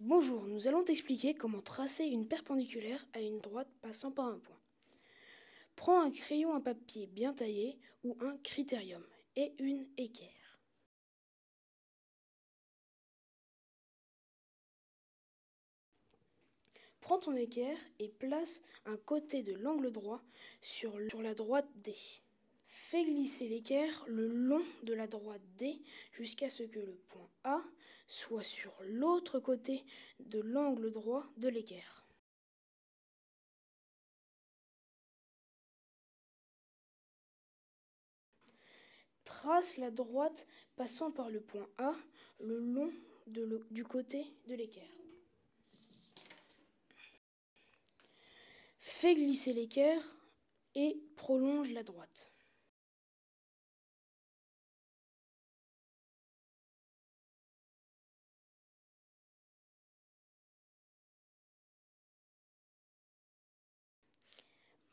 Bonjour, nous allons t'expliquer comment tracer une perpendiculaire à une droite passant par un point. Prends un crayon à papier bien taillé ou un critérium et une équerre. Prends ton équerre et place un côté de l'angle droit sur, la droite D. Fais glisser l'équerre le long de la droite D jusqu'à ce que le point A soit sur l'autre côté de l'angle droit de l'équerre. Trace la droite passant par le point A le long du côté de l'équerre. Fais glisser l'équerre et prolonge la droite.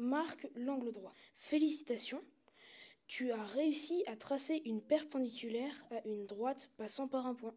marque l'angle droit. Félicitations, tu as réussi à tracer une perpendiculaire à une droite passant par un point.